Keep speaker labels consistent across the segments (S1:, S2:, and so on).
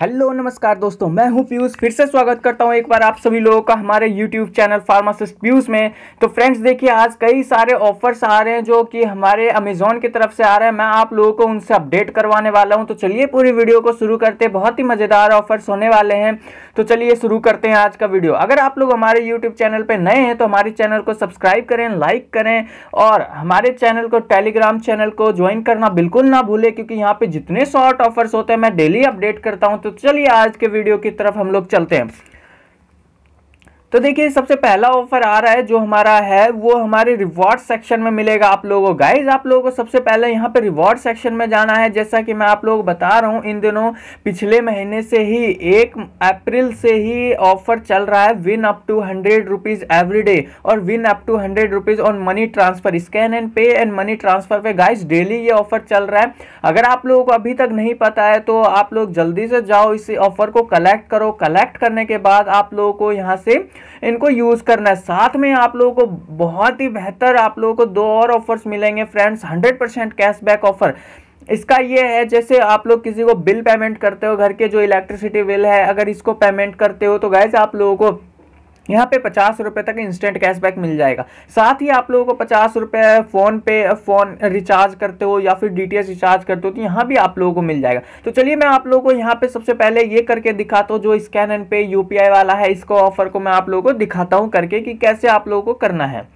S1: hello नमस्कार दोस्तों मैं हूं पीयूष फिर से स्वागत करता हूं एक बार आप सभी लोगों का हमारे यूट्यूब चैनल फार्मासिस्ट पीयूष में तो फ्रेंड्स देखिए आज कई सारे ऑफर्स आ रहे हैं जो कि हमारे अमेजोन की तरफ से आ रहे हैं मैं आप लोगों को उनसे अपडेट करवाने वाला हूं तो चलिए पूरी वीडियो को शुरू करते हैं बहुत ही मज़ेदार ऑफर्स होने वाले हैं तो चलिए शुरू करते हैं आज का वीडियो अगर आप लोग हमारे यूट्यूब चैनल पर नए हैं तो हमारे चैनल को सब्सक्राइब करें लाइक करें और हमारे चैनल को टेलीग्राम चैनल को ज्वाइन करना बिल्कुल ना भूलें क्योंकि यहाँ पर जितने शॉर्ट ऑफर्स होते हैं मैं डेली अपडेट करता हूँ तो तो चलिए आज के वीडियो की तरफ हम लोग चलते हैं तो देखिए सबसे पहला ऑफर आ रहा है जो हमारा है वो हमारे रिवॉर्ड सेक्शन में मिलेगा आप लोगों को गाइज आप लोगों को सबसे पहले यहाँ पे रिवॉर्ड सेक्शन में जाना है जैसा कि मैं आप लोगों को बता रहा हूँ इन दिनों पिछले महीने से ही एक अप्रैल से ही ऑफर चल रहा है win up to hundred rupees every day और win up to hundred rupees on money transfer scan and pay and money transfer पे गाइज डेली ये ऑफर चल रहा है अगर आप लोगों को अभी तक नहीं पता है तो आप लोग जल्दी से जाओ इस ऑफर को कलेक्ट करो कलेक्ट करने के बाद आप लोगों को यहाँ से इनको यूज़ करना है साथ में आप लोगों को बहुत ही बेहतर आप लोगों को दो और ऑफर्स मिलेंगे friends hundred percent cashback offer इसका ये है जैसे आप लोग किसी को बिल पेमेंट करते हो घर के जो इलेक्ट्रिसिटी बिल है अगर इसको पेमेंट करते हो तो गैस आप लोगों को यहाँ पे पचास रुपये तक इंस्टेंट कैशबैक मिल जाएगा साथ ही आप लोगों को पचास रुपये फ़ोन पे फ़ोन रिचार्ज करते हो या फिर डी रिचार्ज करते हो तो यहाँ भी आप लोगों को मिल जाएगा तो चलिए मैं आप लोगों को यहाँ पे सबसे पहले ये करके दिखाता हूँ जो स्कैन एंड पे यू वाला है इसको ऑफर को मैं आप लोगों को दिखाता हूँ करके कि कैसे आप लोगों को करना है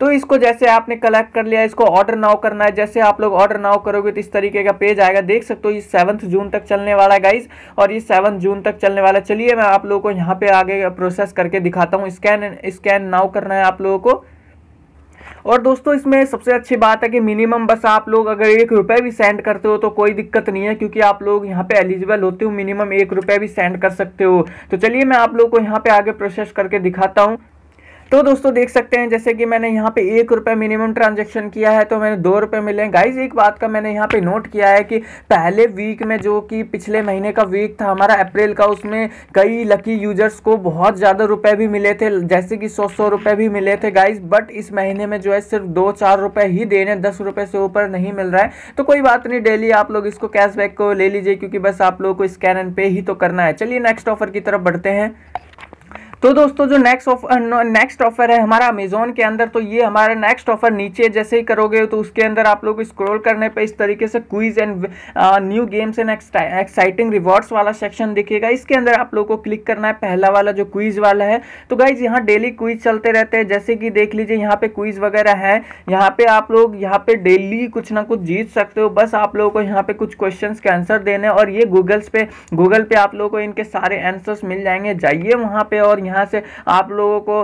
S1: तो इसको जैसे आपने कलेक्ट कर लिया इसको ऑर्डर नाउ करना है जैसे आप लोग ऑर्डर नाउ करोगे तो इस तरीके का पेज आएगा देख सकते हो ये सेवन जून तक चलने वाला है गाइज और ये सेवन जून तक चलने वाला है चलिए मैं आप लोगों को यहाँ पे आगे प्रोसेस करके दिखाता हूँ स्कैन स्कैन नाउ करना है आप लोगों को और दोस्तों इसमें सबसे अच्छी बात है कि मिनिमम बस आप लोग अगर एक रुपये भी सेंड करते हो तो कोई दिक्कत नहीं है क्योंकि आप लोग यहाँ पे एलिजिबल होते हो मिनिमम एक रुपये भी सेंड कर सकते हो तो चलिए मैं आप लोग को यहाँ पे आगे प्रोसेस करके दिखाता हूँ तो दोस्तों देख सकते हैं जैसे कि मैंने यहाँ पे एक रुपये मिनिमम ट्रांजेक्शन किया है तो मैंने दो रुपये मिले हैं गाइज एक बात का मैंने यहाँ पे नोट किया है कि पहले वीक में जो कि पिछले महीने का वीक था हमारा अप्रैल का उसमें कई लकी यूजर्स को बहुत ज़्यादा रुपये भी मिले थे जैसे कि सौ सौ रुपये भी मिले थे गाइज बट इस महीने में जो है सिर्फ दो चार रुपये ही देने दस रुपये से ऊपर नहीं मिल रहा है तो कोई बात नहीं डेली आप लोग इसको कैशबैक को ले लीजिए क्योंकि बस आप लोगों को स्कैन एंड पे ही तो करना है चलिए नेक्स्ट ऑफर की तरफ बढ़ते हैं तो दोस्तों जो नेक्स्ट ऑफर नेक्स्ट ऑफर है हमारा अमेजोन के अंदर तो ये हमारा नेक्स्ट ऑफर नीचे जैसे ही करोगे तो उसके अंदर आप लोग स्क्रॉल करने पे इस तरीके से quiz and new games and exciting rewards वाला सेक्शन दिखेगा इसके अंदर आप लोग को क्लिक करना है पहला वाला जो क्विज वाला है तो गाइज यहाँ डेली क्विज चलते रहते हैं जैसे कि देख लीजिए यहाँ पे क्विज वगैरह है यहाँ पे आप लोग यहाँ पे डेली कुछ ना कुछ जीत सकते हो बस आप लोगों को यहाँ पे कुछ क्वेश्चन के आंसर देने और ये गूगल्स पे गूगल पे आप लोगों को इनके सारे आंसर्स मिल जाएंगे जाइए वहाँ पे और यहाँ यहाँ से आप लोगों को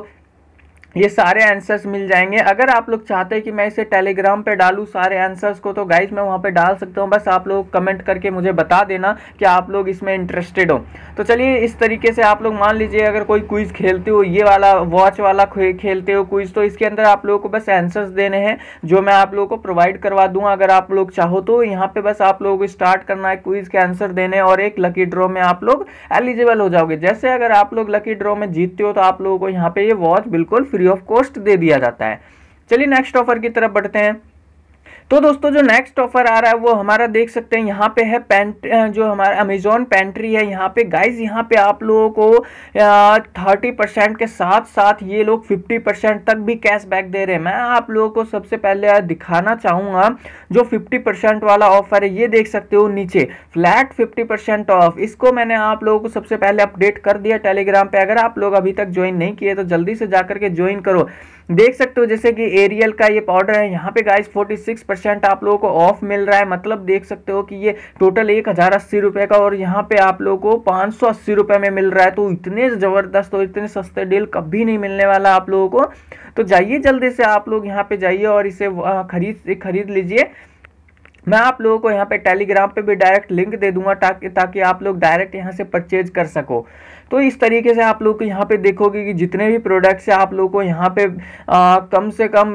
S1: ये सारे आंसर्स मिल जाएंगे अगर आप लोग चाहते हैं कि मैं इसे टेलीग्राम पे डालूँ सारे आंसर्स को तो गाइज मैं वहाँ पे डाल सकता हूँ बस आप लोग कमेंट करके मुझे बता देना कि आप लोग इसमें इंटरेस्टेड हो तो चलिए इस तरीके से आप लोग मान लीजिए अगर कोई क्विज़ खेलते हो ये वाला वॉच वाला खेलते हो क्विज़ तो इसके अंदर आप लोगों को बस एंसर्स देने हैं जो मैं आप लोगों को प्रोवाइड करवा दूँगा अगर आप लोग चाहो तो यहाँ पर बस आप लोगों को स्टार्ट करना है क्विज़ के आंसर देने और एक लकी ड्रॉ में आप लोग एलिजिबल हो जाओगे जैसे अगर आप लोग लकी ड्रॉ में जीतते हो तो आप लोगों को यहाँ पर ये वॉच बिल्कुल फ्री फ्री ऑफ कॉस्ट दे दिया जाता है चलिए नेक्स्ट ऑफर की तरफ बढ़ते हैं तो दोस्तों जो नेक्स्ट ऑफर आ रहा है वो हमारा देख सकते हैं यहाँ पे है पेंट जो हमारा अमेजोन पेंट्री है यहाँ पे गाइज यहाँ पे आप लोगों को थर्टी परसेंट के साथ साथ ये लोग फिफ्टी परसेंट तक भी कैशबैक दे रहे हैं मैं आप लोगों को सबसे पहले दिखाना चाहूँगा जो फिफ्टी परसेंट वाला ऑफर है ये देख सकते हो नीचे फ्लैट फिफ्टी परसेंट ऑफ इसको मैंने आप लोगों को सबसे पहले अपडेट कर दिया टेलीग्राम पर अगर आप लोग अभी तक ज्वाइन नहीं किए तो जल्दी से जा के ज्वाइन करो देख सकते हो जैसे कि एरियल का ये पाउडर है यहाँ पे गाइस 46 परसेंट आप लोगों को ऑफ मिल रहा है मतलब देख सकते हो कि ये टोटल एक हज़ार अस्सी रुपये का और यहाँ पे आप लोगों को पाँच सौ अस्सी रुपये में मिल रहा है तो इतने ज़बरदस्त और इतने सस्ते डील कभी नहीं मिलने वाला आप लोगों को तो जाइए जल्दी से आप लोग यहाँ पे जाइए और इसे खरीद खरीद लीजिए मैं आप लोगों को यहाँ पे टेलीग्राम पे भी डायरेक्ट लिंक दे दूंगा ताकि ताकि आप लोग डायरेक्ट यहाँ से परचेज कर सको तो इस तरीके से आप लोग को यहाँ पे देखोगे कि जितने भी प्रोडक्ट्स हैं आप लोग को यहाँ पे आ, कम से कम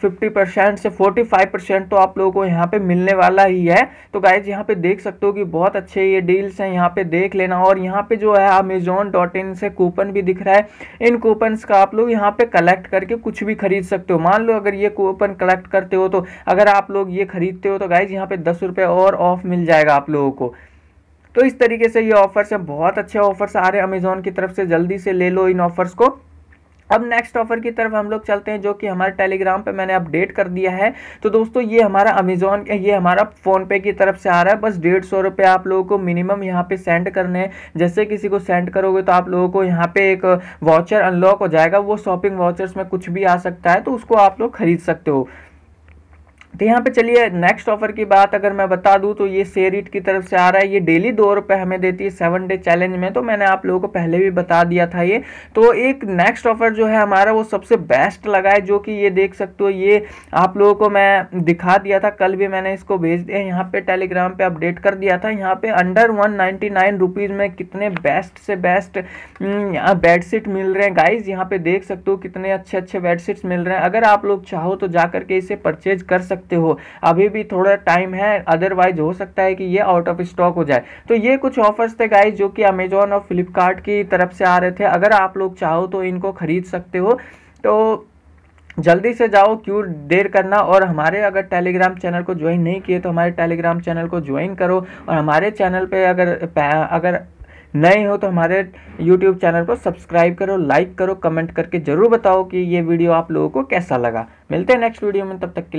S1: फिफ्टी परसेंट से फोर्टी फाइव परसेंट तो आप लोगों को यहाँ पे मिलने वाला ही है तो गाइज यहाँ पे देख सकते हो कि बहुत अच्छे ये डील्स हैं यहाँ पे देख लेना और यहाँ पे जो है अमेजोन डॉट इन से कूपन भी दिख रहा है इन कूपन का आप लोग यहाँ पे कलेक्ट करके कुछ भी खरीद सकते हो मान लो अगर ये कूपन कलेक्ट करते हो तो अगर आप लोग ये खरीदते हो तो गाइज यहाँ पे दस रुपये और ऑफ मिल जाएगा आप लोगों को तो इस तरीके से ये ऑफर्स हैं बहुत अच्छे ऑफर्स आ रहे हैं अमेजोन की तरफ से जल्दी से ले लो इन ऑफर्स को अब नेक्स्ट ऑफर की तरफ हम लोग चलते हैं जो कि हमारे टेलीग्राम पे मैंने अपडेट कर दिया है तो दोस्तों ये हमारा अमेजोन ये हमारा फ़ोनपे की तरफ से आ रहा है बस डेढ़ सौ रुपये आप लोगों को मिनिमम यहाँ पे सेंड करने हैं जैसे किसी को सेंड करोगे तो आप लोगों को यहाँ पे एक वाचर अनलॉक हो जाएगा वो शॉपिंग वाचर्स में कुछ भी आ सकता है तो उसको आप लोग खरीद सकते हो तो यहाँ पे चलिए नेक्स्ट ऑफर की बात अगर मैं बता दूँ तो ये सेरिट की तरफ से आ रहा है ये डेली दो रुपये हमें देती है सेवन डे चैलेंज में तो मैंने आप लोगों को पहले भी बता दिया था ये तो एक नेक्स्ट ऑफर जो है हमारा वो सबसे बेस्ट लगा है जो कि ये देख सकते हो ये आप लोगों को मैं दिखा दिया था कल भी मैंने इसको भेज दिया यहाँ पर टेलीग्राम पर अपडेट कर दिया था यहाँ पर अंडर वन नाइन्टी में कितने बेस्ट से बेस्ट हम्म, बेड मिल रहे हैं गाइज यहाँ पर देख सकते हो कितने अच्छे अच्छे बेड मिल रहे हैं अगर आप लोग चाहो तो जा के इसे परचेज कर सकते सकते हो अभी भी थोड़ा टाइम है अदरवाइज हो सकता है कि ये आउट ऑफ स्टॉक हो जाए तो ये कुछ ऑफर्स थे गाइज जो कि अमेजोन और फ्लिपकार्ट की तरफ से आ रहे थे अगर आप लोग चाहो तो इनको खरीद सकते हो तो जल्दी से जाओ क्यों देर करना और हमारे अगर टेलीग्राम चैनल को ज्वाइन नहीं किए तो हमारे टेलीग्राम चैनल को ज्वाइन करो और हमारे चैनल पे अगर अगर नए हो तो हमारे यूट्यूब चैनल को सब्सक्राइब करो लाइक करो कमेंट करके ज़रूर बताओ कि ये वीडियो आप लोगों को कैसा लगा मिलते हैं नेक्स्ट वीडियो में तब तक के